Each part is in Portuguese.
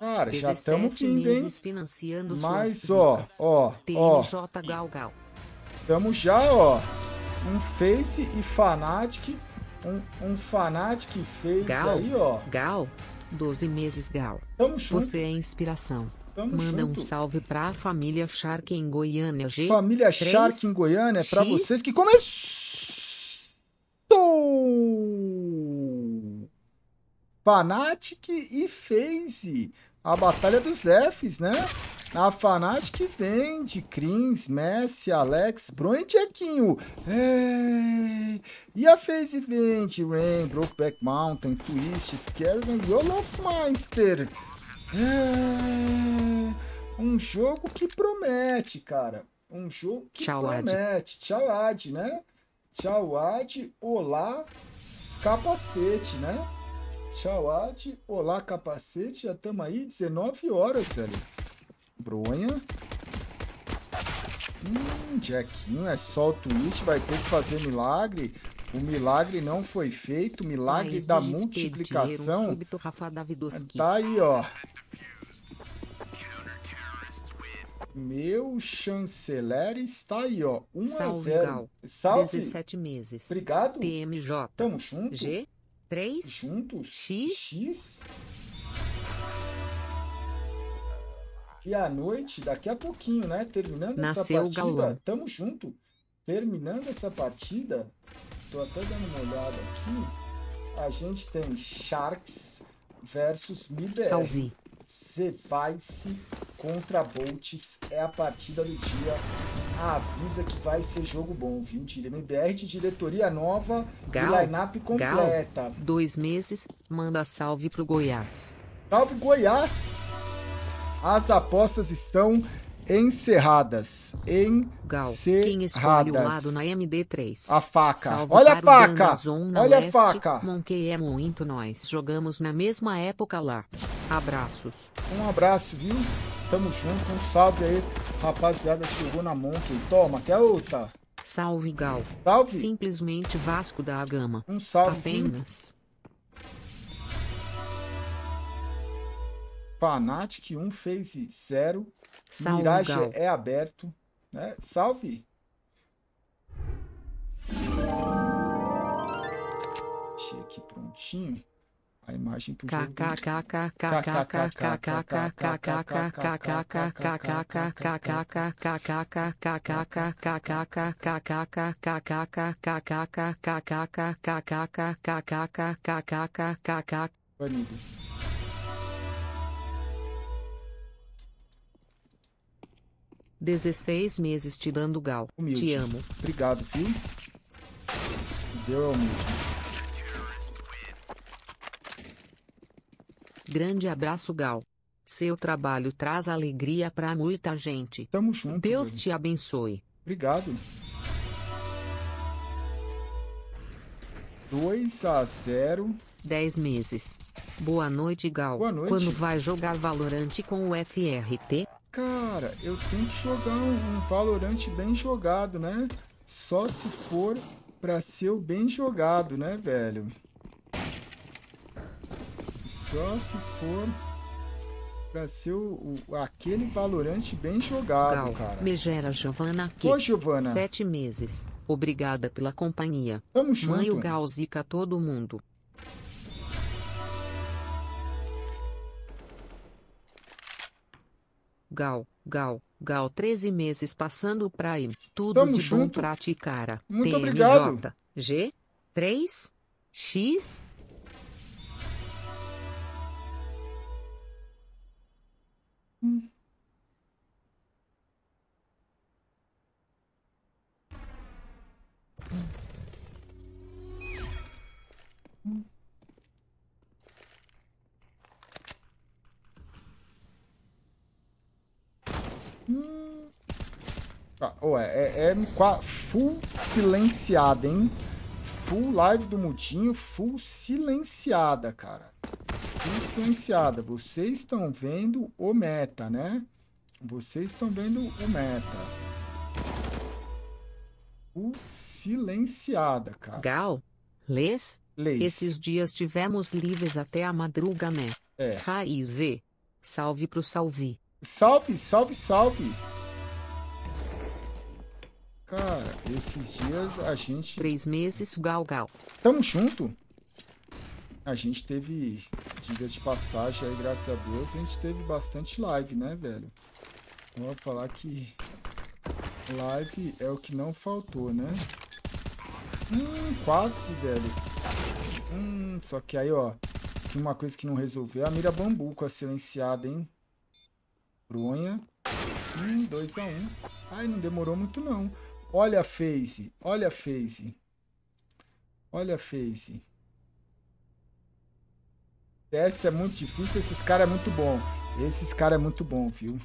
Cara, já estamos indo, hein? financiando Mas, ó, ó, ó. Estamos já, ó. Um Face e Fanatic. Um, um Fanatic Face Gal, aí, ó. Gal, 12 meses Gal. Tamo junto. Você é inspiração. Tamo Manda junto. um salve pra família Shark em Goiânia, G. Família Shark em Goiânia, é pra X... vocês que começou! Fanatic e Face. A Batalha dos Fs, né? A Fnatic vem de Krins, Messi, Alex, Bron e Jequinho. E a Phase vem de Rain, Brokeback Mountain, Twist, Scaven e Olofmeister. É... Um jogo que promete, cara. Um jogo que Tchau, promete. Ad. Tchau, Ad, né? Tchau, Ad. Olá, capacete, né? Tchau, Ad. Olá, capacete. Já estamos aí, 19 horas, velho. Bronha. Hum, Jackinho, é só o twist, vai ter que fazer milagre. O milagre não foi feito, milagre da multiplicação. Rafa Tá aí, ó. Meu chanceler está aí, ó. 1 Salve, a 0. Gal. Salve. 17 meses. Obrigado. TMJ. Tamo junto. G. 3 juntos x x e à noite daqui a pouquinho né terminando Nasceu essa partida tamo junto terminando essa partida tô até dando uma olhada aqui a gente tem Sharks versus Miber Salve Zevice contra Bolts é a partida do dia avisa que vai ser jogo bom, viu, MBR de diretoria nova Gal, e line completa. Gal, dois meses, manda salve pro Goiás. Salve, Goiás! As apostas estão Encerradas. Gal, quem escolhe o lado na MD3? A faca. Salvo Olha a faca. Olha leste, a faca. Monkey é muito nós. Jogamos na mesma época lá. Abraços. Um abraço, viu? Tamo junto. Um salve aí, rapaziada. Chegou na Monkey. Toma, quer outra? Salve, Gal. Salve. Simplesmente Vasco da Gama. Um salve. Apenas. Fanatic 1 um fez 0. Mirage Gal. é aberto. Né? Salve! Deixei aqui prontinho a imagem pro jogo. Banido. 16 meses te dando gal. Humilde. Te amo. Obrigado, filho. Deu é humilde. Grande abraço, Gal. Seu trabalho traz alegria para muita gente. Tamo junto. Deus velho. te abençoe. Obrigado. 2 a 0. 10 meses. Boa noite, Gal. Boa noite. Quando vai jogar Valorante com o FRT? Cara, eu tenho que jogar um, um Valorant bem jogado, né? Só se for pra ser o bem jogado, né, velho? Só se for pra ser o, o aquele Valorant bem jogado, Gal, cara. Me gera Giovana aqui. Ô, Giovana. Sete meses. Obrigada pela companhia. Tamo junto. Mãe o Gal zica todo mundo. Gal, Gal, Gal 13 meses passando o Prime. Tudo Tamo de junto. bom pra ti, cara. Muito TMJ, obrigado. G, 3, X, Hum. Ah, ué, é, é full silenciada, hein? Full live do Mutinho, full silenciada, cara. Full silenciada. Vocês estão vendo o meta, né? Vocês estão vendo o meta. Full silenciada, cara. Gal, lês? Lês. Esses dias tivemos livres até a madruga, né? É. Raiz. Salve pro salve. Salve, salve, salve! Cara, esses dias a gente. Três meses, gal, gal. Tamo junto? A gente teve, dias de passagem aí, graças a Deus, a gente teve bastante live, né, velho? Eu vou falar que live é o que não faltou, né? Hum, quase, velho. Hum, só que aí, ó, tem uma coisa que não resolveu. A mira bambu, com a silenciada, hein? Brunha. Hum, 2x1. Um. Ai, não demorou muito não. Olha a face. Olha a face. Olha a face. Essa é muito difícil, esses caras é muito bom. Esses caras é muito bom, viu?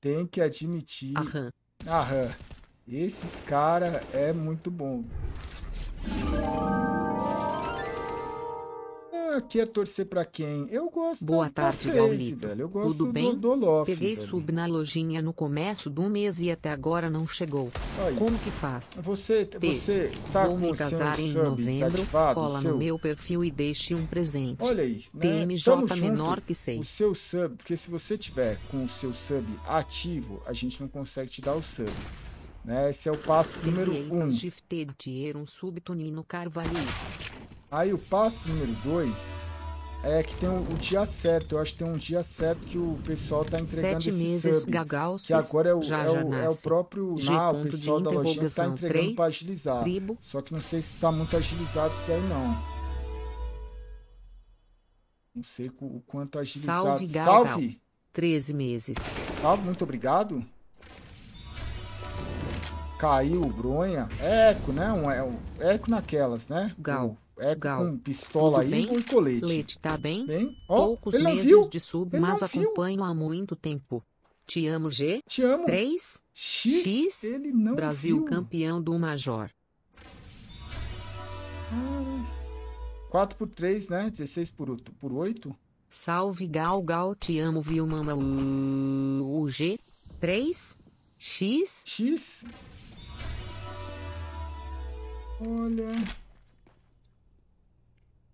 Tem que admitir. Aham. Aham. Esses caras é muito bom aqui é torcer para quem? Eu gosto Boa tarde, da Face, velho. Eu gosto Tudo bem? do, do Lof, Peguei velho. sub na lojinha no começo do mês e até agora não chegou. Aí. Como que faz? Você, Pês, você está Vou com me casar em tá novembro, satisfado, cola seu... no meu perfil e deixe um presente. Olha aí, né? TMJ Tamo menor junto, que 6. O seu sub, porque se você tiver com o seu sub ativo, a gente não consegue te dar o sub. Né? Esse é o passo número 1. Um. Shifted um Carvalho. Aí o passo número 2 é que tem o, o, dia certo. Eu acho que tem um dia certo que o pessoal tá entregando Sete esse meses, sub. Gagalços, que agora é o, já, é o, já é o próprio G. o pessoal da lojinha tá entregando pra agilizar. Tribo. Só que não sei se tá muito agilizado isso daí não. Não sei o quanto agilizado. Salve, Gal, Salve! 13 meses. Salve, muito obrigado. Caiu o Bronha. É eco, né? Um, é, eco naquelas, né? Gal é Gal. com pistola aí com colete. Leite tá bem? bem? Oh, Poucos meses viu? de sub, ele mas acompanho viu? há muito tempo. Te amo G. Te amo. 3 X. X ele não Brasil viu. campeão do Major. 4 ah, por 3, né? 16 por, por 8. Salve Gal Gal, te amo viu mama o G. 3 X. X. Olha.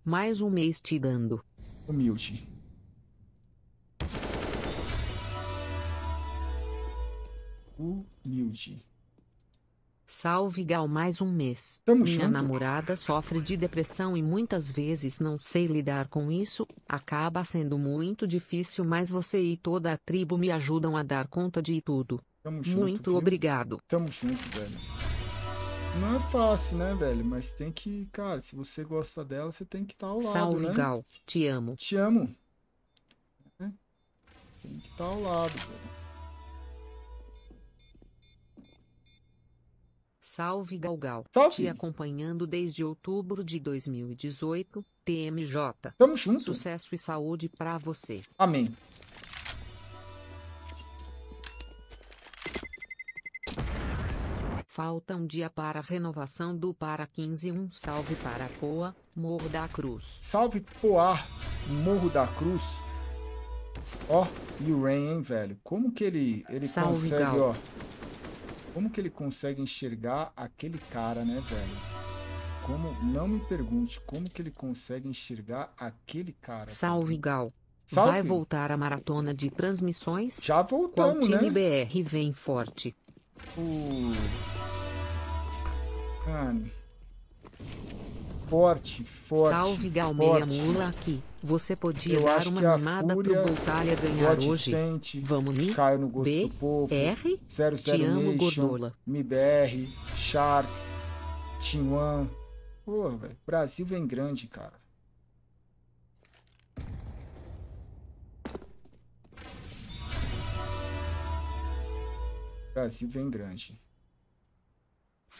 Mais um mês te dando. Humilde. Humilde. Salve Gal mais um mês. Tamo Minha junto. namorada sofre de depressão e muitas vezes não sei lidar com isso, acaba sendo muito difícil, mas você e toda a tribo me ajudam a dar conta de tudo. Tamo muito obrigado. Tamo junto, velho. Não é fácil, né, velho? Mas tem que, cara, se você gosta dela, você tem que estar tá ao lado. Salve, né? Gal. Te amo. Te amo. Né? Tem que estar tá ao lado, velho. Salve Galgal. Salve. Te acompanhando desde outubro de 2018, TMJ. Tamo junto. Sucesso e saúde para você. Amém. Falta um dia para a renovação do Para 15. Um salve para Poa, Morro da Cruz. Salve Poá, Morro da Cruz. Ó, e o Rain, hein, velho? Como que ele, ele salve, consegue, Gal. ó. Como que ele consegue enxergar aquele cara, né, velho? Como, não me pergunte como que ele consegue enxergar aquele cara. Salve, Gal. Salve. Vai voltar a maratona de transmissões? Já voltamos, Qual time né? BR vem forte. Carne. Forte, forte. Salve Galmeia Mula aqui. Você podia Eu dar uma mimada pro Boltalha ganhar hoje. Sente, Vamos ni? Caio no gosto B, do povo. R, Zero, Zero Te Nation, amo, Gordola. MBR, Sharks, Tiwan. Pô, velho. Brasil vem grande, cara. Brasil vem grande.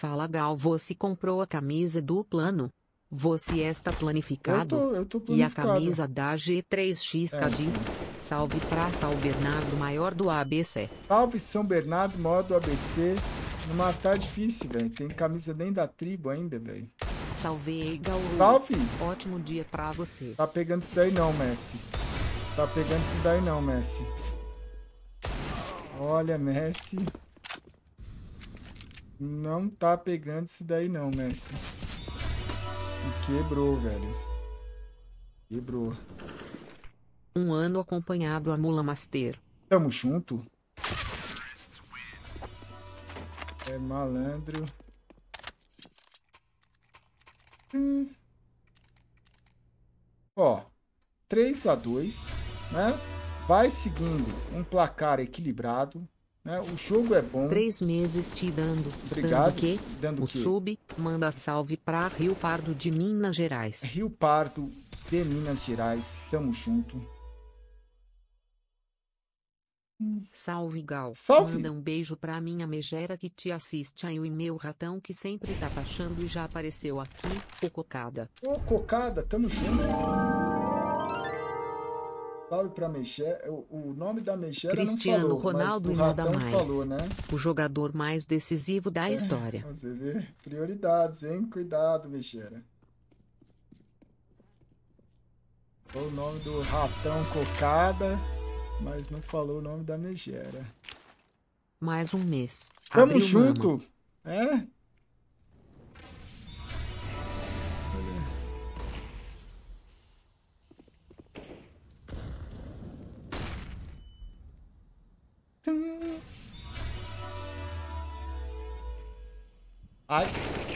Fala Gal, você comprou a camisa do plano? Você está planificado? Eu tô, eu tô planificado. E a camisa da G3X Cadinho? É. Salve pra São Bernardo Maior do ABC. Salve São Bernardo Maior do ABC. Mas tá difícil, velho. Tem camisa nem da tribo ainda, velho. Salve, Gal. Salve. Ótimo dia pra você. Tá pegando isso daí não, Messi. Tá pegando isso daí não, Messi. Olha, Messi. Não tá pegando esse daí não, mestre. quebrou, velho. Quebrou. Um ano acompanhado a Mula Master. Tamo junto. É malandro. Hum. Ó, 3 a 2, né? Vai seguindo um placar equilibrado. Né? O jogo é bom. Três meses te dando. Obrigado. Dando dando o sub manda salve para Rio Pardo de Minas Gerais. Rio Pardo de Minas Gerais, tamo junto. Salve Gal. Salve. Manda um beijo pra minha megera que te assiste aí o meu ratão que sempre tá taxando e já apareceu aqui, o Cocada. Ô Cocada, tamo junto. Fábio para Mexer, o, nome da Mexer Cristiano falou, Ronaldo mas do e nada mais. Falou, né? O jogador mais decisivo da é, história. Você vê, prioridades, hein? Cuidado, Mexera. Falou o nome do ratão cocada, mas não falou o nome da Megera. Mais um mês. Tamo junto. Mama. É? Ai,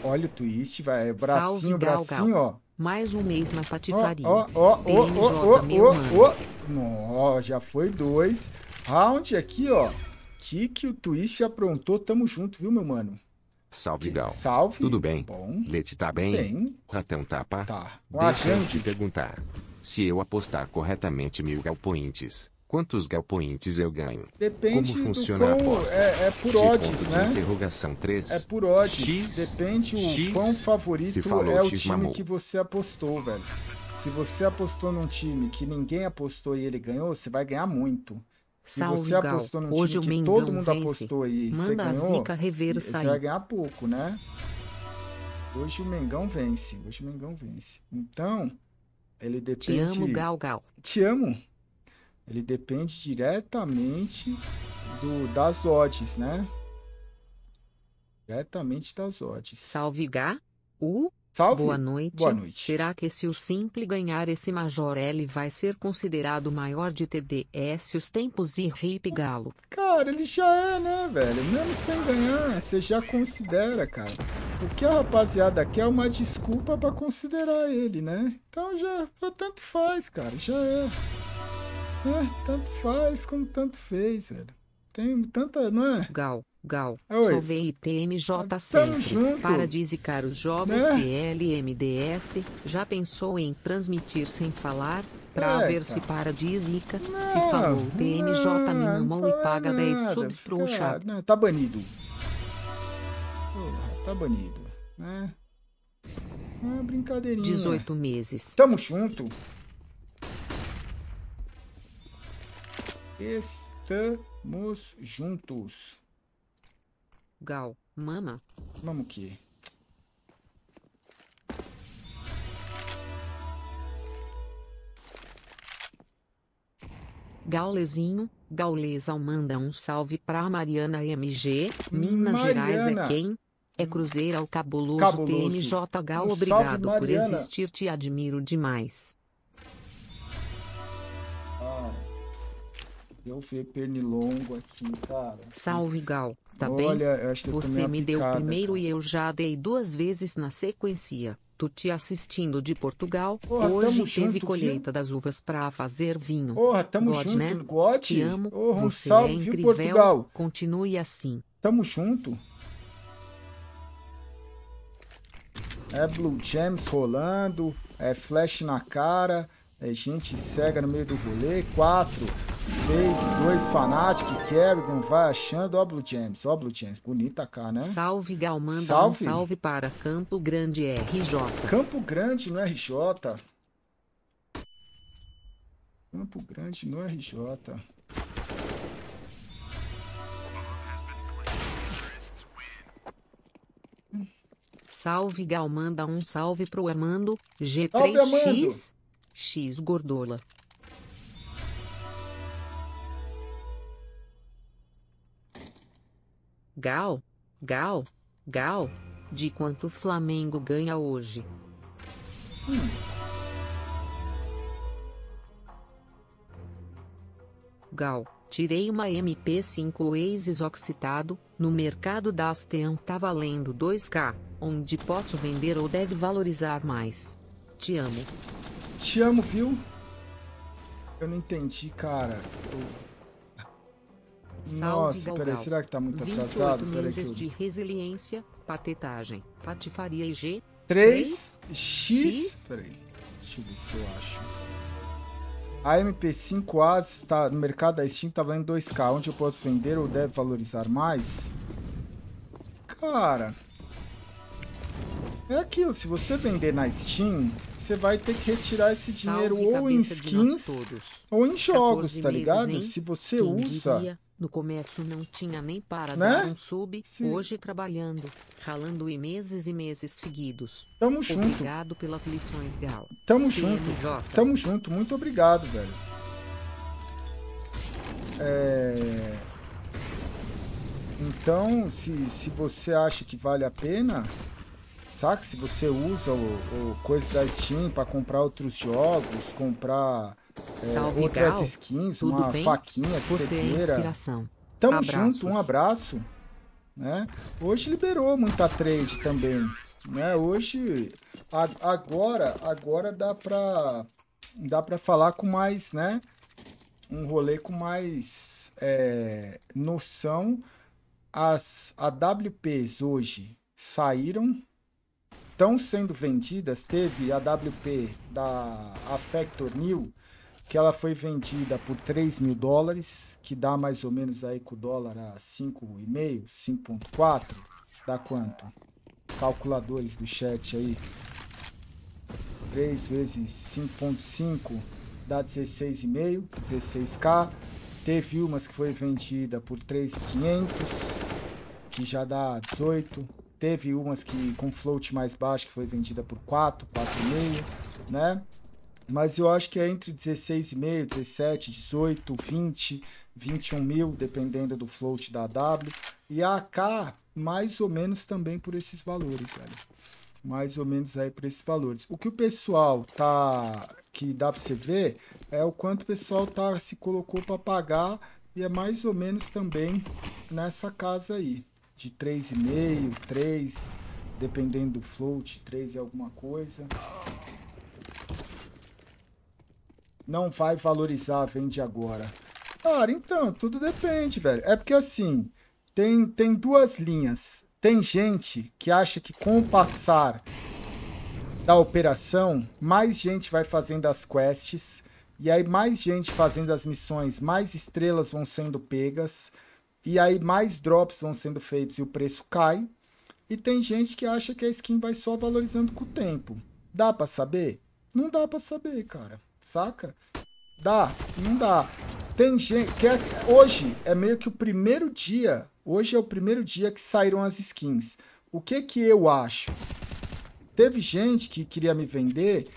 olha o twist, vai. É bracinho, Salve, bracinho, Gal, ó. Mais um mês na patifaria. Ó, ó, ó, ó, ó, ó, ó. Já foi dois. Round aqui, ó. Que que o twist aprontou? Tamo junto, viu, meu mano? Salve, Gal. Salve. Tudo bem? Bom. Leti tá bem? Bem. Ratão tapa? Tá, tá. Deixa eu te perguntar. Se eu apostar corretamente mil galpointes, Quantos galpointes eu ganho? Depende Como funciona do aposta? é, é, por odds, né? Interrogação 3. É por odds. X, Depende, o X, favorito é o time mamou. que você apostou, velho. Se você apostou num time que ninguém apostou e ele ganhou, você vai ganhar muito. Se você apostou num Hoje time que todo mundo vence. apostou e Manda você ganhou, a zica rever você sair. vai ganhar pouco, né? Hoje o Mengão vence. Hoje o Mengão vence. Então, ele depende... Te amo, Gal Gal. Te amo. Ele depende diretamente do, das odds, né? Diretamente das odds. Salve, Gá. U. Salve. Boa noite. Boa noite. Será que se o Simple ganhar esse Major L vai ser considerado maior de TDS os tempos e Rip Galo? Cara, ele já é, né, velho? Mesmo sem ganhar, você já considera, cara. O que a rapaziada quer é uma desculpa para considerar ele, né? Então já, já tanto faz, cara. Já é. É, tanto faz como tanto fez, velho. Tem tanta, não é? Gal, Gal, é, Oi. sou VITMJ sempre. Para desicar os jogos né? PLMDS, já pensou em transmitir sem falar? Pra Eita. ver se para de não, se falou TMJ minha mão e paga nada, 10 subs pro chat. Não, né, tá banido. Porra, tá banido, né? É uma brincadeirinha. 18 meses. Tamo junto. Estamos juntos. Gal, mama. Mama o quê? Gaulezinho, Gaulesão manda um salve pra Mariana MG, Minas Mariana. Gerais é quem? É Cruzeiro ao é Cabuloso, Cabuloso. TMJ Gal, um obrigado salve, por existir, te admiro demais. eu ver pernilongo aqui, cara. Salve, Gal. Tá Olha, bem? Olha, acho que Você me picada, deu primeiro cara. e eu já dei duas vezes na sequência. Tu te assistindo de Portugal. Porra, Hoje teve junto, colheita filho. das uvas para fazer vinho. Porra, tamo God, junto, né? God. Te amo. Porra, um Você salve, é incrível. Portugal. Continue assim. Tamo junto. É Blue Gems rolando. É flash na cara. É gente cega no meio do rolê. Quatro. 2, Fanatic, Kerrigan, vai achando, ó Blue James, ó Blue James, bonita cá, né? Salve Galmanda, salve. Um salve para Campo Grande RJ. Campo Grande no é RJ. Campo Grande no é RJ. Salve Gal, manda um salve pro Armando G3X X Gordola. Gal, Gal, Gal, de quanto o Flamengo ganha hoje. Gal, tirei uma MP5 Oasis oxitado no mercado da Astean tá valendo 2k, onde posso vender ou deve valorizar mais. Te amo. Te amo, viu? Eu não entendi, cara. Eu... Salve Nossa, Galgal. peraí, será que tá muito atrasado? meses de resiliência, patetagem, patifaria IG. 3, 3 X. X. Peraí, deixa eu ver se eu acho. A MP5A está no mercado da Steam, tá valendo 2K. Onde eu posso vender ou deve valorizar mais? Cara, é aquilo. Se você vender na Steam, você vai ter que retirar esse dinheiro Salve, ou em skins ou em jogos, tá ligado? Meses, Se você usa no começo não tinha nem para né? dar um sub, Sim. hoje trabalhando, ralando e meses e meses seguidos. Tamo obrigado junto. Obrigado pelas lições, Gal. Tamo PMJ. junto. Tamo junto, muito obrigado, velho. É... Então, se, se você acha que vale a pena, saca? Se você usa o, o coisas da Steam para comprar outros jogos, comprar é, Salve, outras Gal. skins, Tudo uma bem? faquinha, Você é inspiração. Tamo Abraços. junto, um abraço. Né? Hoje liberou muita trade também. Né? Hoje, a, agora, agora dá pra, dá pra falar com mais, né? Um rolê com mais é, noção. As AWPs hoje saíram, estão sendo vendidas. Teve a AWP da Affector New, que ela foi vendida por 3 mil dólares, que dá mais ou menos aí com o dólar a 5,5, 5,4, dá quanto? Calculadores do chat aí. 3 vezes 5,5 dá 16,5, 16k. Teve umas que foi vendida por 3,500, que já dá 18. Teve umas que com float mais baixo que foi vendida por 4, 4,5, né? mas eu acho que é entre 16,5, 17, 18, 20, 21 mil, dependendo do float da W. E a AK, mais ou menos também por esses valores, velho. Mais ou menos aí por esses valores. O que o pessoal tá. que dá pra você ver é o quanto o pessoal tá se colocou para pagar. E é mais ou menos também nessa casa aí. De 3,5, 3, dependendo do float, 3 e alguma coisa não vai valorizar a vende agora? Cara, então, tudo depende, velho. É porque assim, tem, tem duas linhas. Tem gente que acha que com o passar da operação, mais gente vai fazendo as quests, e aí mais gente fazendo as missões, mais estrelas vão sendo pegas, e aí mais drops vão sendo feitos e o preço cai. E tem gente que acha que a skin vai só valorizando com o tempo. Dá para saber? Não dá para saber, cara saca? Dá, não dá. Tem gente que é, hoje é meio que o primeiro dia, hoje é o primeiro dia que saíram as skins. O que que eu acho? Teve gente que queria me vender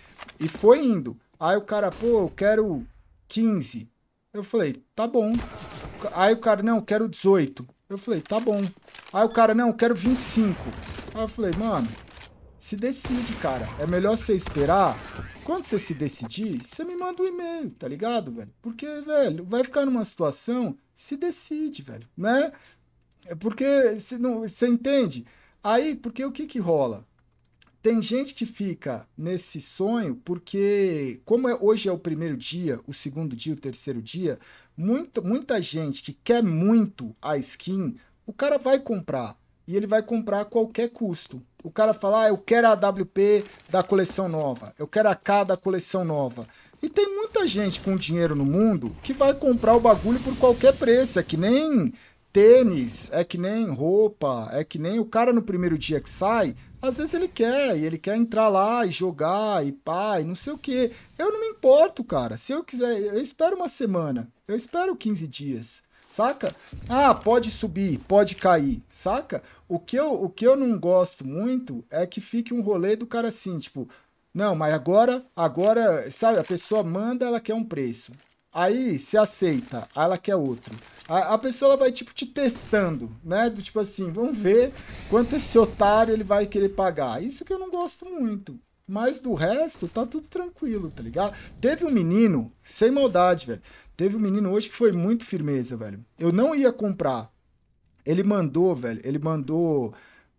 e foi indo. Aí o cara, pô, eu quero 15. Eu falei, tá bom. Aí o cara, não, eu quero 18. Eu falei, tá bom. Aí o cara, não, eu quero 25. Aí eu falei, mano, se decide, cara. É melhor você esperar. Quando você se decidir, você me manda um e-mail, tá ligado, velho? Porque, velho, vai ficar numa situação, se decide, velho, né? É porque você não, você entende? Aí, porque o que que rola? Tem gente que fica nesse sonho porque, como é, hoje é o primeiro dia, o segundo dia, o terceiro dia, muita, muita gente que quer muito a skin, o cara vai comprar e ele vai comprar a qualquer custo. O cara fala, ah, eu quero a AWP da coleção nova, eu quero a K da coleção nova. E tem muita gente com dinheiro no mundo que vai comprar o bagulho por qualquer preço, é que nem tênis, é que nem roupa, é que nem o cara no primeiro dia que sai, às vezes ele quer, e ele quer entrar lá e jogar e pá, e não sei o que. Eu não me importo, cara. Se eu quiser, eu espero uma semana, eu espero 15 dias saca? Ah, pode subir, pode cair, saca? O que eu, o que eu não gosto muito é que fique um rolê do cara assim, tipo, não, mas agora, agora, sabe, a pessoa manda, ela quer um preço. Aí se aceita, aí ela quer outro. A, a pessoa vai, tipo, te testando, né? Do tipo assim, vamos ver quanto esse otário ele vai querer pagar. Isso que eu não gosto muito. Mas do resto, tá tudo tranquilo, tá ligado? Teve um menino, sem maldade, velho. Teve um menino hoje que foi muito firmeza, velho. Eu não ia comprar. Ele mandou, velho, ele mandou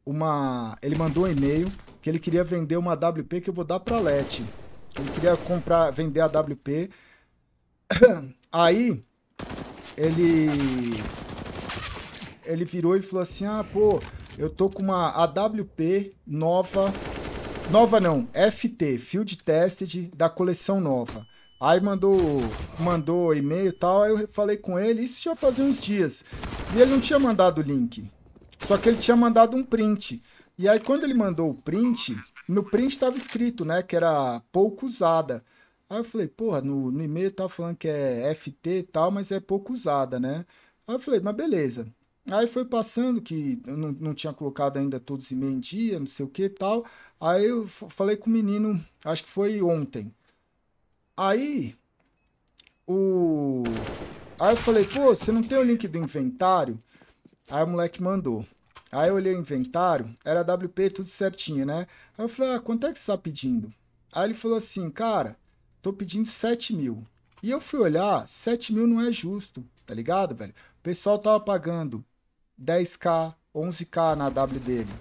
uma. Ele mandou um e-mail que ele queria vender uma WP que eu vou dar pra Let. Ele queria comprar, vender a WP. Aí, ele. Ele virou e falou assim: ah, pô, eu tô com uma AWP nova Nova não, FT, Field Tested da coleção nova. Aí mandou mandou e-mail e tal, aí eu falei com ele, isso já fazia uns dias. E ele não tinha mandado o link. Só que ele tinha mandado um print. E aí quando ele mandou o print, no print estava escrito, né, que era pouco usada. Aí eu falei, porra, no, no e-mail tava tá falando que é FT e tal, mas é pouco usada, né? Aí eu falei, mas beleza. Aí foi passando que eu não, não tinha colocado ainda todos os e-mails em dia, não sei o que e tal. Aí eu falei com o menino, acho que foi ontem. Aí o Aí eu falei: "Pô, você não tem o link do inventário?" Aí o moleque mandou. Aí eu olhei o inventário, era WP tudo certinho, né? Aí eu falei: "Ah, quanto é que você tá pedindo?" Aí ele falou assim: "Cara, tô pedindo 7 mil. E eu fui olhar, 7 mil não é justo, tá ligado, velho? O pessoal tava pagando 10k, 11k na W dele,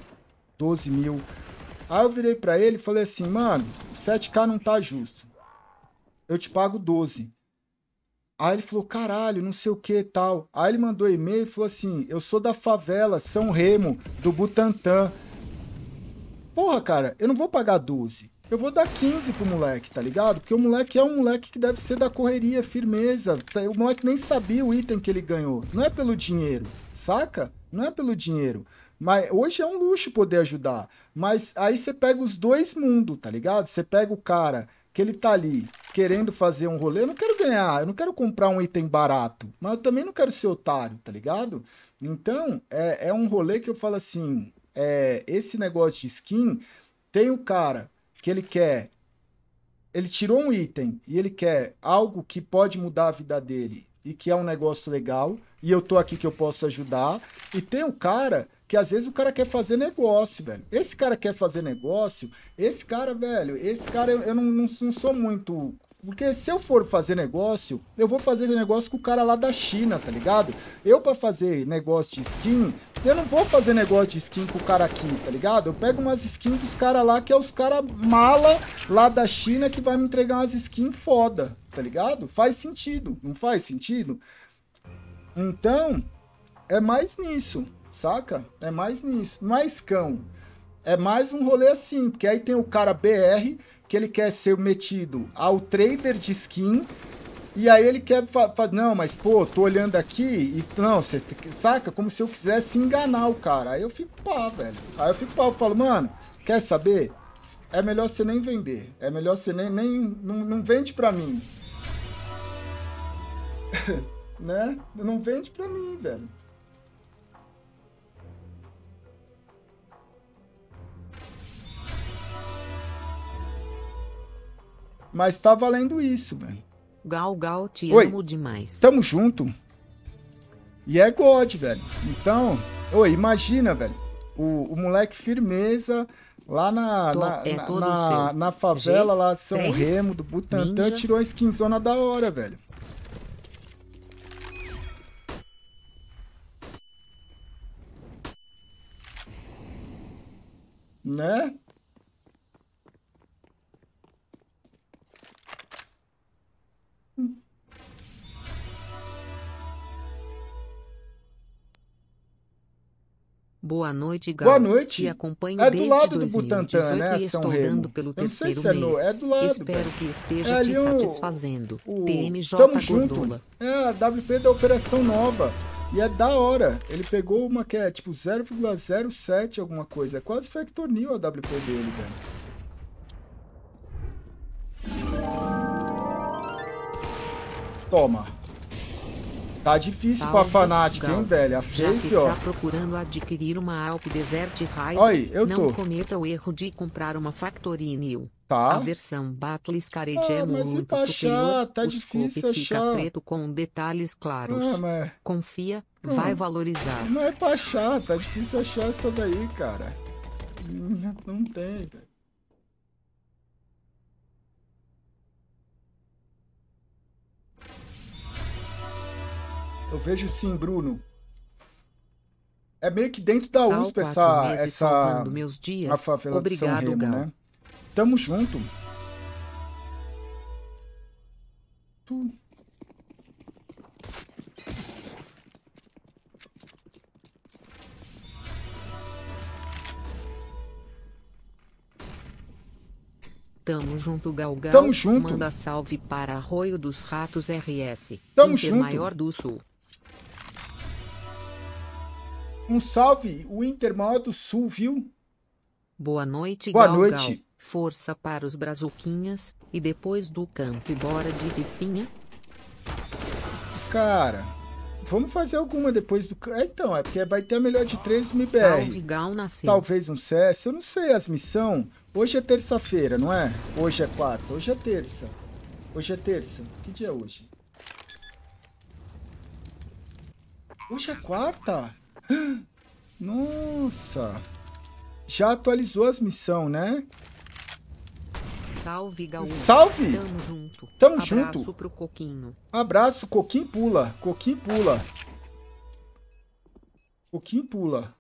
12 mil. Aí eu virei para ele e falei assim, mano, 7K não tá justo. Eu te pago 12. Aí ele falou, caralho, não sei o que e tal. Aí ele mandou e-mail e falou assim: eu sou da favela São Remo, do Butantã. Porra, cara, eu não vou pagar 12. Eu vou dar 15 pro moleque, tá ligado? Porque o moleque é um moleque que deve ser da correria, firmeza. Tá, o moleque nem sabia o item que ele ganhou. Não é pelo dinheiro, saca? Não é pelo dinheiro. Mas hoje é um luxo poder ajudar. Mas aí você pega os dois mundos, tá ligado? Você pega o cara que ele tá ali querendo fazer um rolê, eu não quero ganhar, eu não quero comprar um item barato, mas eu também não quero ser otário, tá ligado? Então, é, é um rolê que eu falo assim, é, esse negócio de skin, tem o cara que ele quer, ele tirou um item e ele quer algo que pode mudar a vida dele e que é um negócio legal e eu tô aqui que eu posso ajudar. E tem o um cara que às vezes o cara quer fazer negócio, velho. Esse cara quer fazer negócio, esse cara, velho, esse cara eu, eu não, não, não sou muito porque se eu for fazer negócio, eu vou fazer negócio com o cara lá da China, tá ligado? Eu para fazer negócio de skin, eu não vou fazer negócio de skin com o cara aqui, tá ligado? Eu pego umas skins dos caras lá, que é os caras mala lá da China que vai me entregar umas skins foda, tá ligado? Faz sentido, não faz sentido? Então, é mais nisso, saca? É mais nisso, mais cão. É mais um rolê assim, porque aí tem o cara BR, que ele quer ser metido ao trader de skin, e aí ele quer falar, não, mas pô, tô olhando aqui e não, você saca? Como se eu quisesse enganar o cara. Aí eu fico pá, velho. Aí eu fico pá, eu falo, mano, quer saber? É melhor você nem vender. É melhor você nem, nem não, não vende pra mim. né? Não vende pra mim, velho. Mas tá valendo isso, velho. Gal Gal, te oi. amo demais. Tamo junto. E é God, velho. Então, oi, imagina, velho. O, o moleque firmeza lá na, Tô, na, é na, na, na, favela g lá São Remo do Butantã Ninja. tirou a skinzona da hora, velho. Né? Boa noite, Gal. Boa noite. acompanho é do lado do Butantan, né, São Remo. pelo Eu terceiro se é mês. É do lado. Espero que esteja é te satisfazendo. O... TMJ Tamo junto. É a WP da Operação Nova. E é da hora. Ele pegou uma que é tipo 0,07 alguma coisa. É quase Factor New a WP dele, velho. Toma. Tá difícil Salve, pra Fnatic, hein, velho? A Face, ó. procurando adquirir uma Alp Desert High. Olha eu Não cometa o erro de comprar uma Factory New. Tá. A versão Battle Scared ah, é muito tá superior. Achar, tá o difícil achar. É fica preto com detalhes claros. Ah, mas... É. Confia, ah. vai valorizar. Não é pra achar, tá difícil achar essa daí, cara. Não tem, velho. Eu vejo sim, Bruno. É meio que dentro da Sal USP essa. essa meus dias. A favela Obrigado, de São Remo, Gal. né? Tamo junto. Tu. Tamo junto, Galgal. Tamo junto. Manda salve para Arroio dos Ratos RS. Tamo junto. Maior do Sul. Um salve, o Intermodo Sul, viu? Boa noite, Boa Gal, noite. Gal. Força para os brazuquinhas, e depois do campo bora de rifinha? Cara, vamos fazer alguma depois do... É, então, é porque vai ter a melhor de três do MBR. Salve, Gal, nasceu. Talvez um CS, eu não sei, as missão... Hoje é terça-feira, não é? Hoje é quarta, hoje é terça. Hoje é terça. Que dia é hoje? Hoje é quarta? Nossa! Já atualizou as missões, né? Salve, Gaúcho. Salve! Tamo junto. Tamo Abraço junto. Abraço pro Coquinho. Abraço, Coquinho pula. Coquinho pula. Coquinho pula.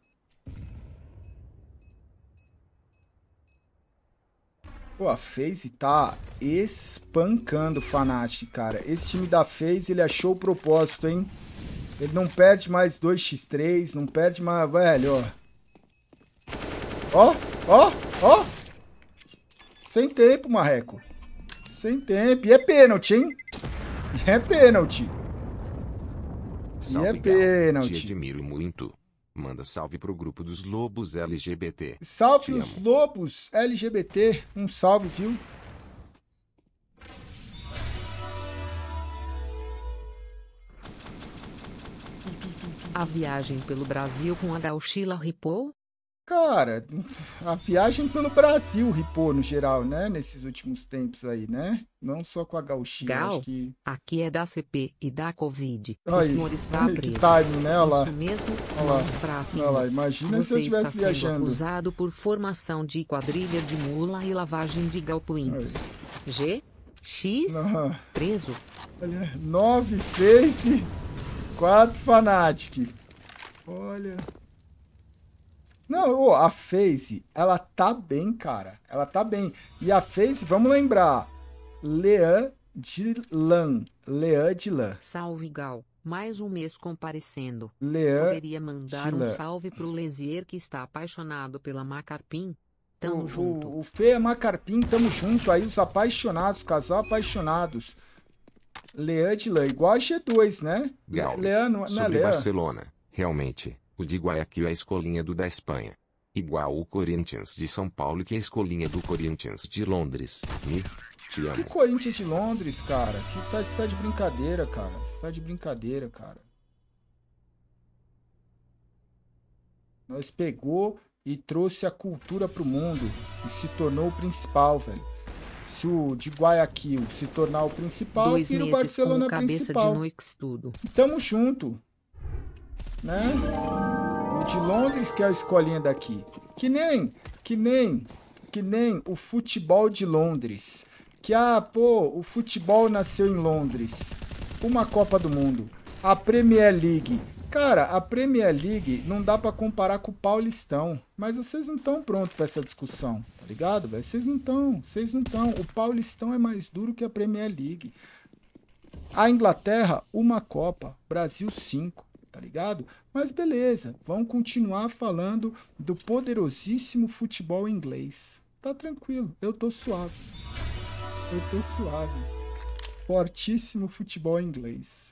Pô, a FaZe tá espancando o Fnatic, cara. Esse time da FaZe, ele achou o propósito, hein? Ele não perde mais 2x3, não perde mais... Velho, ó. Ó, ó, ó. Sem tempo, Marreco. Sem tempo. E é pênalti, hein? E é pênalti. Salve, e é pênalti. Te admiro muito. Manda salve pro grupo dos lobos LGBT. Salve os lobos LGBT. Um salve, viu? A viagem pelo Brasil com a Gauchila Ripou? Cara, a viagem pelo Brasil ripou no geral, né? Nesses últimos tempos aí, né? Não só com a Gauchila, Gal, acho que... aqui é da CP e da Covid. Aí, o senhor está aí, preso. time, né? Olha lá. Isso mesmo, olha lá. Olha lá. Imagina Você se eu estivesse viajando. acusado por formação de quadrilha de mula e lavagem de galpoinhos. G, X, preso. Olha, nove face... Quatro Fanatic. Olha. Não, a Face, ela tá bem, cara. Ela tá bem. E a Face, vamos lembrar. Lean de Lan. Lean de Lan. Salve, Gal. Mais um mês comparecendo. Lean Poderia mandar um salve pro Lesier que está apaixonado pela Macarpim? Tamo o, junto. O, o Fê é Macarpim, tamo junto aí, os apaixonados, casal apaixonados. Leandro, igual a G2, né? Gaules, Leano, é, é sobre Barcelona. Realmente, o de Guayaquil é a escolinha do da Espanha. Igual o Corinthians de São Paulo que é a escolinha do Corinthians de Londres. Me, te amo. Que Corinthians de Londres, cara? Que tá, tá de brincadeira, cara. Tá de brincadeira, cara. Nós pegou e trouxe a cultura pro mundo e se tornou o principal, velho se o de Guayaquil se tornar o principal, Dois vira o Barcelona com cabeça principal. de Noix tudo. Tamo junto. Né? O de Londres, que é a escolinha daqui. Que nem, que nem, que nem o futebol de Londres. Que, ah, pô, o futebol nasceu em Londres. Uma Copa do Mundo. A Premier League Cara, a Premier League não dá para comparar com o Paulistão, mas vocês não estão prontos para essa discussão, tá ligado, velho? Vocês não estão, vocês não estão. O Paulistão é mais duro que a Premier League. A Inglaterra, uma Copa, Brasil, cinco, tá ligado? Mas beleza, vamos continuar falando do poderosíssimo futebol inglês. Tá tranquilo, eu tô suave. Eu tô suave. Fortíssimo futebol inglês.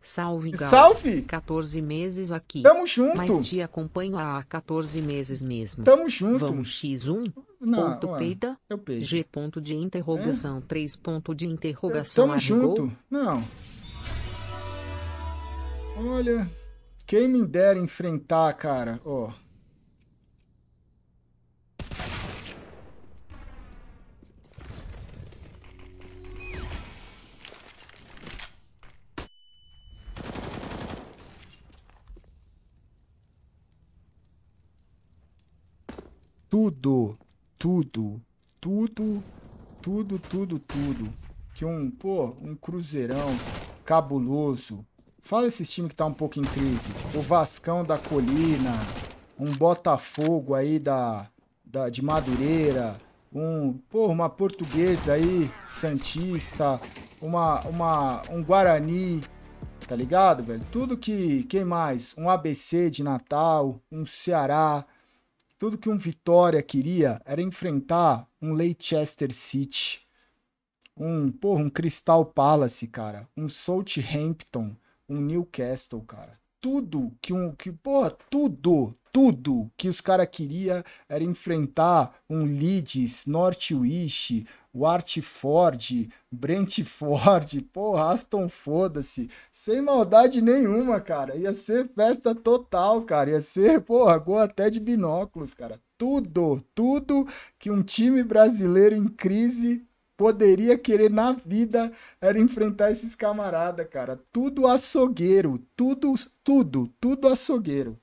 Salve, Gal. Salve! 14 meses aqui. Tamo junto. Mas te acompanho há 14 meses mesmo. Tamo junto. Vamos X1? Não, ponto ué, peida, eu peido. G ponto de interrogação, é? 3 ponto de interrogação. tamo arregou. junto. Não. Olha, quem me dera enfrentar, cara, ó. Oh. tudo, tudo, tudo, tudo, tudo, tudo. Que um, pô, um cruzeirão cabuloso. Fala esses times que tá um pouco em crise. O Vascão da Colina, um Botafogo aí da, da de Madureira, um, pô, uma portuguesa aí, Santista, uma, uma, um Guarani, tá ligado, velho? Tudo que, quem mais? Um ABC de Natal, um Ceará, tudo que um Vitória queria era enfrentar um Leicester City, um, porra, um Crystal Palace, cara, um Southampton, um Newcastle, cara. Tudo que um que, porra, tudo, tudo que os caras queria era enfrentar um Leeds, Northwich, o Art Ford, Brent Ford, porra, Aston foda-se, sem maldade nenhuma, cara. Ia ser festa total, cara. Ia ser, porra, gol até de binóculos, cara. Tudo, tudo que um time brasileiro em crise poderia querer na vida era enfrentar esses camarada, cara. Tudo açougueiro, tudo, tudo, tudo açougueiro.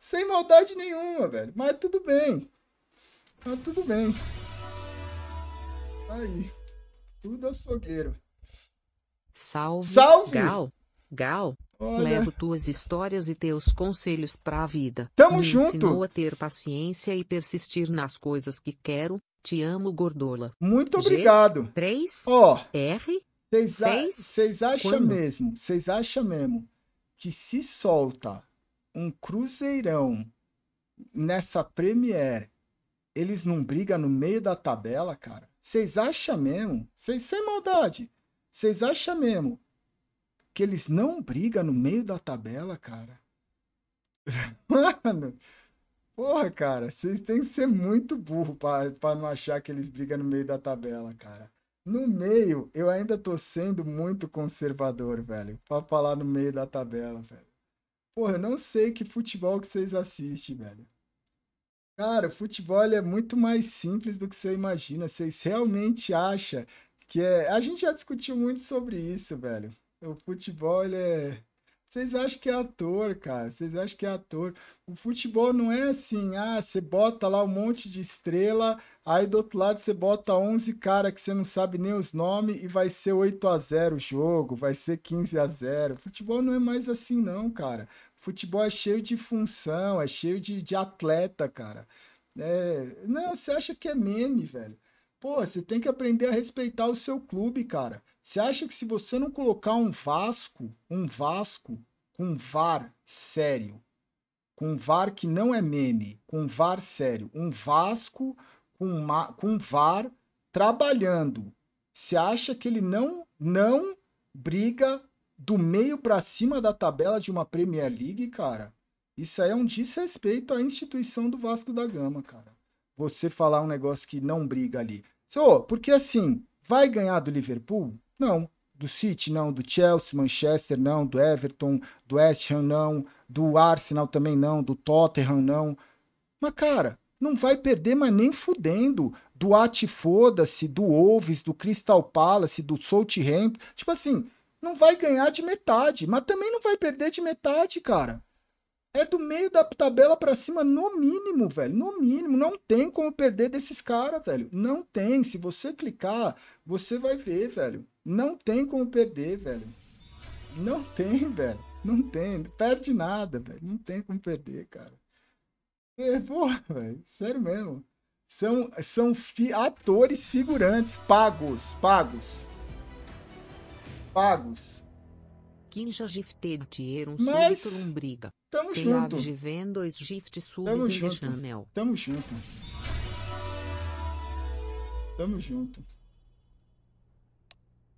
Sem maldade nenhuma, velho. Mas tudo bem. Mas tudo bem. Aí. Tudo açougueiro. Salve. Salve! Gal. Gal. Olha. Levo tuas histórias e teus conselhos para a vida. Tamo Me junto. Ensinou a ter paciência e persistir nas coisas que quero. Te amo, gordola. Muito obrigado. G, 3 Ó. R. Vocês acham mesmo? Vocês acham mesmo que se solta um cruzeirão nessa Premier, eles não brigam no meio da tabela, cara? Vocês acham mesmo? Vocês sem é maldade. Vocês acham mesmo que eles não brigam no meio da tabela, cara? Mano, porra, cara, vocês têm que ser muito burro para não achar que eles brigam no meio da tabela, cara. No meio, eu ainda tô sendo muito conservador, velho, para falar no meio da tabela, velho. Porra, eu não sei que futebol que vocês assistem, velho. Cara, o futebol é muito mais simples do que você imagina. Vocês realmente acham que é. A gente já discutiu muito sobre isso, velho. O futebol, ele é. Vocês acham que é ator, cara. Vocês acham que é ator. O futebol não é assim, ah, você bota lá um monte de estrela, aí do outro lado você bota 11 cara que você não sabe nem os nomes e vai ser 8 a 0 o jogo, vai ser 15 a 0. Futebol não é mais assim não, cara. Futebol é cheio de função, é cheio de, de atleta, cara. É... Não, você acha que é meme, velho. Pô, você tem que aprender a respeitar o seu clube, cara. Você acha que se você não colocar um Vasco, um Vasco com VAR sério, com VAR que não é meme, com VAR sério, um Vasco com, com VAR trabalhando, você acha que ele não não briga do meio para cima da tabela de uma Premier League, cara, isso aí é um desrespeito à instituição do Vasco da Gama, cara. Você falar um negócio que não briga ali. So, porque assim, vai ganhar do Liverpool? Não. Do City, não. Do Chelsea, Manchester, não. Do Everton, do West Ham, não. Do Arsenal também, não. Do Tottenham, não. Mas, cara, não vai perder, mas nem fudendo. Do Atifoda, se do Wolves, do Crystal Palace, do Southampton. Tipo assim, não vai ganhar de metade, mas também não vai perder de metade, cara. É do meio da tabela para cima, no mínimo, velho. No mínimo. Não tem como perder desses caras, velho. Não tem. Se você clicar, você vai ver, velho. Não tem como perder, velho. Não tem, velho. Não tem. perde nada, velho. Não tem como perder, cara. É, porra, velho. Sério mesmo. São, são fi atores figurantes, pagos, pagos pagos. Quinja gifted tier um Mas, súbito lombriga. Tamo Tem junto. de vendo dois gift subs tamo junto. Tamo junto. Tamo junto.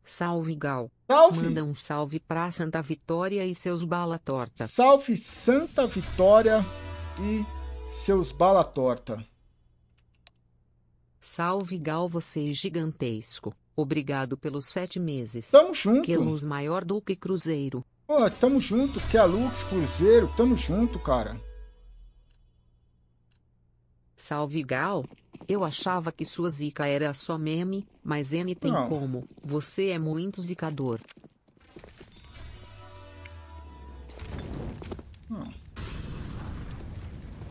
Salve Gal. Salve. Manda um salve pra Santa Vitória e seus bala torta. Salve Santa Vitória e seus bala torta. Salve Gal, você é gigantesco. Obrigado pelos sete meses. Tamo junto. Que luz maior do que Cruzeiro. Pô, tamo junto. Que a Lux Cruzeiro, tamo junto, cara. Salve Gal. Eu achava que sua zica era só meme, mas N tem Não. como. Você é muito zicador. Não.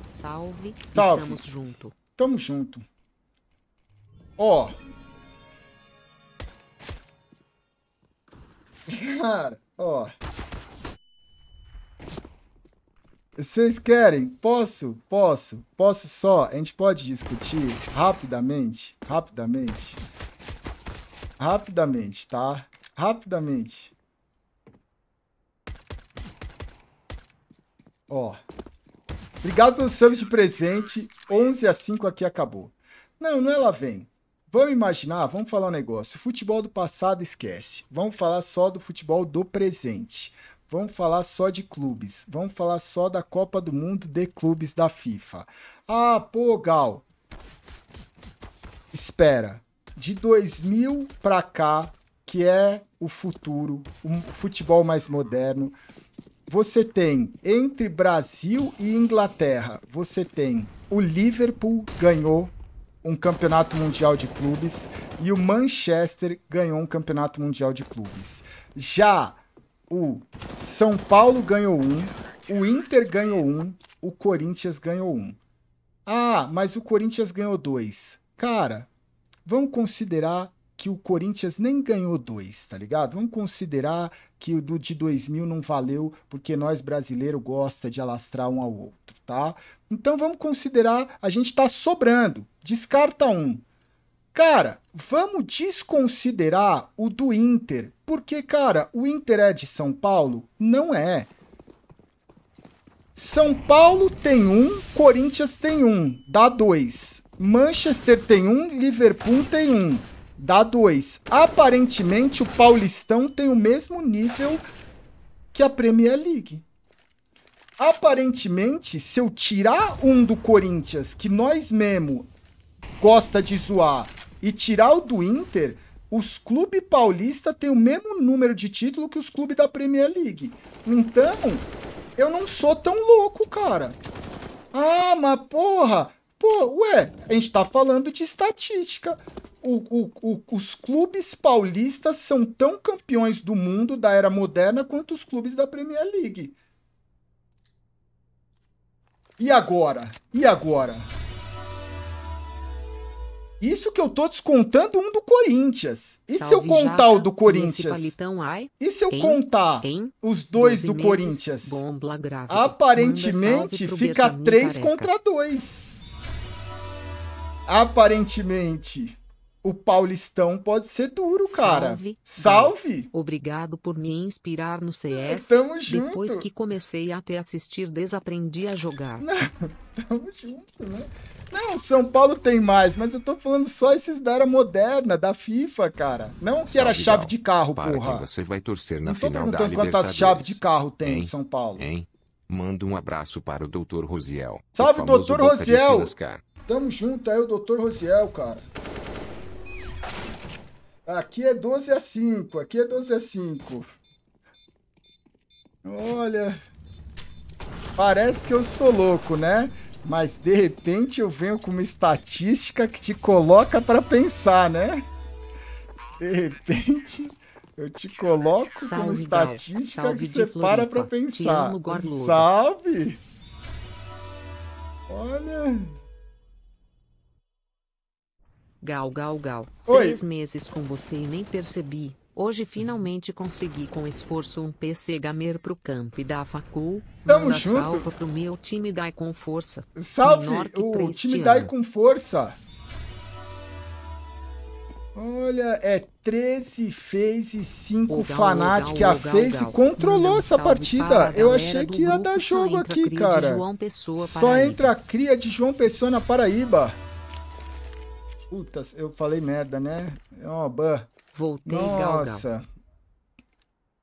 Salve, Salve, estamos junto. Tamo junto. Ó, Cara, ó. Vocês querem? Posso? Posso? Posso só? A gente pode discutir rapidamente? Rapidamente? Rapidamente, tá? Rapidamente. Ó. Obrigado pelo serviço de presente. 11 a 5 aqui acabou. Não, não ela é vem. Vamos imaginar, vamos falar um negócio. O futebol do passado esquece. Vamos falar só do futebol do presente. Vamos falar só de clubes. Vamos falar só da Copa do Mundo de clubes da FIFA. Ah, pô, Gal. Espera. De 2000 para cá, que é o futuro, o futebol mais moderno, você tem entre Brasil e Inglaterra, você tem o Liverpool ganhou um campeonato mundial de clubes e o Manchester ganhou um campeonato mundial de clubes. Já o São Paulo ganhou um, o Inter ganhou um, o Corinthians ganhou um. Ah, mas o Corinthians ganhou dois. Cara, vamos considerar que o Corinthians nem ganhou dois, tá ligado? Vamos considerar que o do de 2000 não valeu porque nós brasileiros gosta de alastrar um ao outro, tá? Então vamos considerar, a gente está sobrando, descarta um. Cara, vamos desconsiderar o do Inter, porque, cara, o Inter é de São Paulo? Não é. São Paulo tem um, Corinthians tem um, dá dois. Manchester tem um, Liverpool tem um, dá dois. Aparentemente, o Paulistão tem o mesmo nível que a Premier League aparentemente, se eu tirar um do Corinthians, que nós mesmo gosta de zoar, e tirar o do Inter, os clubes paulistas têm o mesmo número de título que os clubes da Premier League. Então, eu não sou tão louco, cara. Ah, mas porra! Pô, ué, a gente tá falando de estatística. O, o, o, os clubes paulistas são tão campeões do mundo da era moderna quanto os clubes da Premier League. E agora? E agora? Isso que eu tô descontando um do Corinthians. E Salve, se eu contar Jaca, o do Corinthians? Ai, e se eu em, contar em, os dois do meses, Corinthians? Aparentemente fica três careca. contra dois. Aparentemente o Paulistão pode ser duro, cara. Salve. Salve. Obrigado por me inspirar no CS. Tamo junto. Depois que comecei a te assistir, desaprendi a jogar. Não, tamo junto, né? Não, São Paulo tem mais, mas eu tô falando só esses da era moderna, da FIFA, cara. Não que era chave de carro, Para porra. você vai torcer na Não final perguntando da quantas chaves de carro tem hein? em São Paulo. Hein? Manda um abraço para o Dr. Rosiel. Salve, Dr. Rosiel! Tamo junto aí, o Dr. Rosiel, cara. Aqui é 12 a 5. Aqui é 12 a 5. Olha. Parece que eu sou louco, né? Mas de repente eu venho com uma estatística que te coloca para pensar, né? De repente eu te coloco Salve, com uma estatística que você para para pensar. Amo, Salve! Olha. Gal, gal, gal. Oi. Três meses com você e nem percebi. Hoje finalmente consegui com esforço um PC gamer pro campo e da facul. Tamo Manda junto. salva pro meu time Dai com força. Salve o time Dai com força. Olha, é 13 FaZe 5 o Fanatic. Gal, a FaZe controlou essa partida. Eu achei que ia dar jogo aqui, cara. Só entra a cria de João Pessoa na Paraíba. Putas, eu falei merda, né? Ó, é ban. Voltei, Nossa. Gal, gal.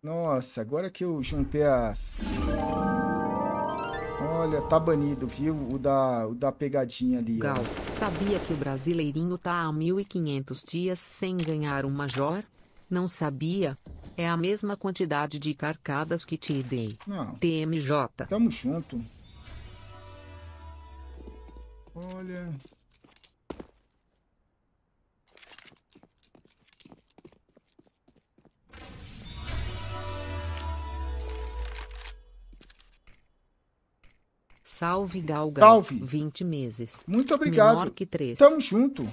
Nossa, agora que eu juntei as... Olha, tá banido, viu? O da, o da pegadinha ali. Gal, ó. sabia que o brasileirinho tá há 1.500 dias sem ganhar um major? Não sabia? É a mesma quantidade de carcadas que te dei. Não. TMJ. Tamo junto. Olha, Salve, Galga. Salve. 20 meses. Muito obrigado. Menor que 3. Tamo junto.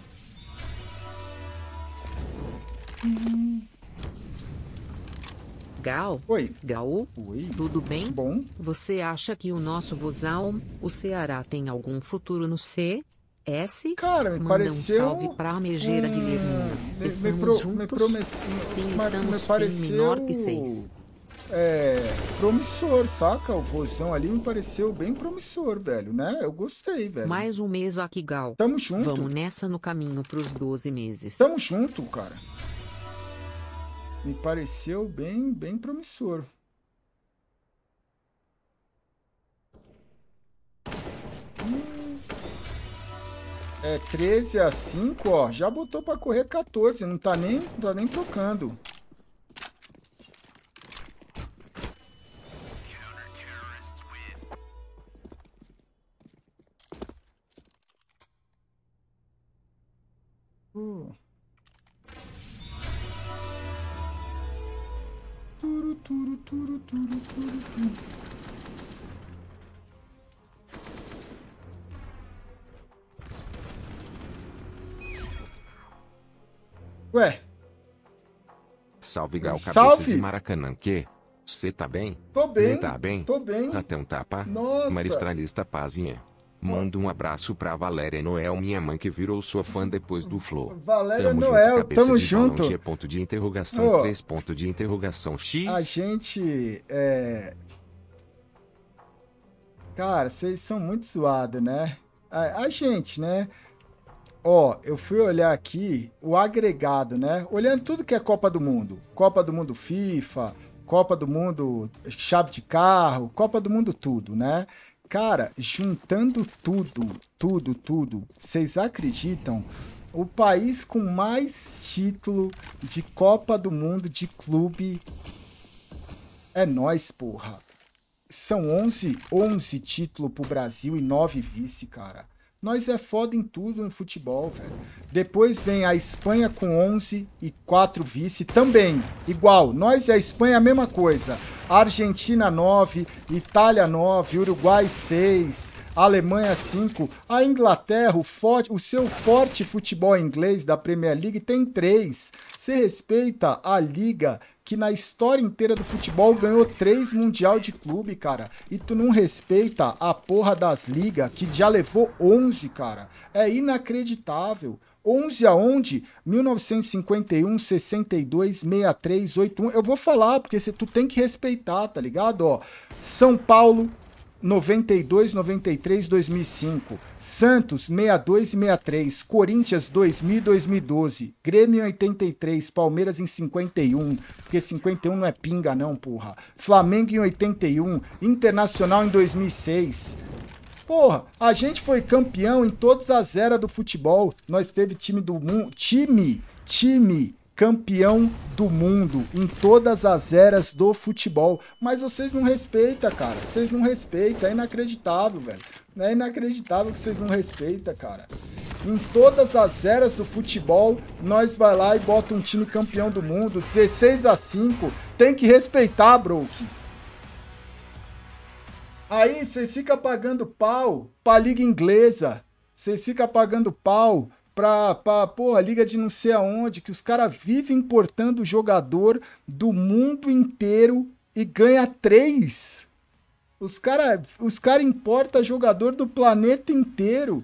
Gal. Oi. Gal. Oi. Tudo bem? Bom. Você acha que o nosso vozão, o Ceará, tem algum futuro no C? S? Cara, me Manda pareceu... um salve pra Megeira um... Guilhermina. estamos me pro, juntos? Me promes... Sim, estamos me pareceu... sim, menor que seis é, promissor, saca? O Vozão ali me pareceu bem promissor, velho, né? Eu gostei, velho. Mais um mês aqui, Gal. Tamo junto. Vamos nessa no caminho pros 12 meses. Tamo junto, cara. Me pareceu bem, bem promissor. Hum. É 13 a 5, ó. Já botou pra correr 14. Não tá nem, não tá nem trocando. Uh. Turu, turu, turu, turu, turu, turu. Ué. Salve Gal Cabeça Salve. de Maracanã, que? Cê tá bem? Tô bem. tá bem? Tô bem. Até um tapa? Nossa. Maristralista Pazinha. Manda um abraço pra Valéria Noel, minha mãe que virou sua fã depois do Flow. Valéria tamo Noel, junto, tamo junto. Balão, ponto de interrogação, oh, 3 ponto de interrogação, X. A gente, é... Cara, vocês são muito zoados, né? A, a gente, né? Ó, eu fui olhar aqui o agregado, né? Olhando tudo que é Copa do Mundo. Copa do Mundo FIFA, Copa do Mundo chave de carro, Copa do Mundo tudo, né? Cara, juntando tudo, tudo, tudo, vocês acreditam? O país com mais título de Copa do Mundo de clube é nós, porra. São 11, 11 títulos pro Brasil e 9 vice, cara. Nós é foda em tudo no futebol, velho. Depois vem a Espanha com 11 e 4 vice também. Igual. Nós e a Espanha a mesma coisa. Argentina 9, Itália 9, Uruguai 6, Alemanha 5. A Inglaterra, o, forte, o seu forte futebol inglês da Premier League tem 3. Você respeita a liga que na história inteira do futebol ganhou três Mundial de Clube, cara. E tu não respeita a porra das ligas que já levou 11, cara. É inacreditável. 11 aonde? 1951, 62, 63, 81. Eu vou falar, porque cê, tu tem que respeitar, tá ligado? Ó, São Paulo, 92, 93, 2005, Santos 62 e 63, Corinthians 2000 e 2012, Grêmio 83, Palmeiras em 51, porque 51 não é pinga não, porra. Flamengo em 81, Internacional em 2006. Porra, a gente foi campeão em todas as eras do futebol. Nós teve time do mundo, time, time campeão do mundo em todas as eras do futebol. Mas vocês não respeitam, cara. Vocês não respeitam. É inacreditável, velho. É inacreditável que vocês não respeitam, cara. Em todas as eras do futebol, nós vai lá e bota um time campeão do mundo. 16 a 5. Tem que respeitar, Broke. Aí vocês ficam pagando pau pra liga inglesa. Vocês ficam pagando pau pra, pra porra, liga de não sei aonde, que os caras vivem importando jogador do mundo inteiro e ganha três. Os caras os cara importa jogador do planeta inteiro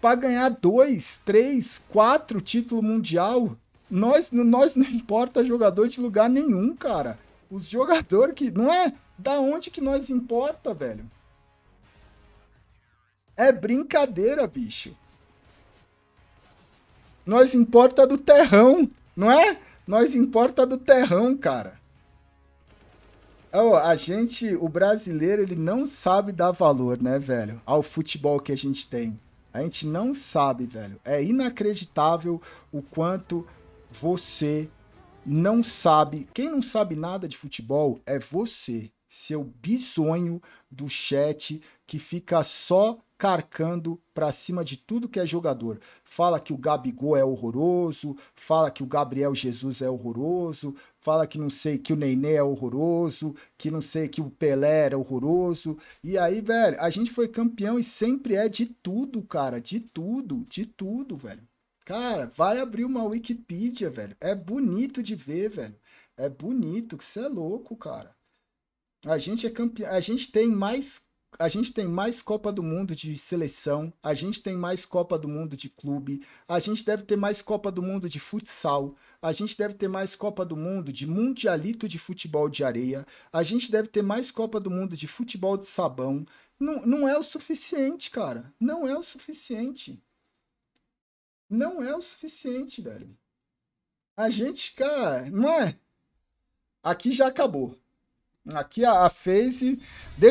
para ganhar dois, três, quatro título mundial. Nós, nós não importa jogador de lugar nenhum, cara. Os jogadores que. Não é? Da onde que nós importa, velho? É brincadeira, bicho. Nós importa do terrão, não é? Nós importa do terrão, cara. Oh, a gente, o brasileiro, ele não sabe dar valor, né, velho, ao futebol que a gente tem. A gente não sabe, velho. É inacreditável o quanto você não sabe. Quem não sabe nada de futebol é você seu bisonho do chat que fica só carcando para cima de tudo que é jogador. Fala que o Gabigol é horroroso, fala que o Gabriel Jesus é horroroso, fala que não sei que o Nenê é horroroso, que não sei que o Pelé era horroroso. E aí, velho, a gente foi campeão e sempre é de tudo, cara, de tudo, de tudo, velho. Cara, vai abrir uma Wikipedia, velho. É bonito de ver, velho. É bonito, que você é louco, cara. A gente é campe... a gente tem mais a gente tem mais Copa do Mundo de seleção, a gente tem mais Copa do Mundo de clube, a gente deve ter mais Copa do Mundo de futsal, a gente deve ter mais Copa do Mundo de mundialito de futebol de areia, a gente deve ter mais Copa do Mundo de futebol de sabão. Não, não é o suficiente, cara. Não é o suficiente. Não é o suficiente, velho. A gente, cara, não é? Aqui já acabou. Aqui a, a Face. Deixa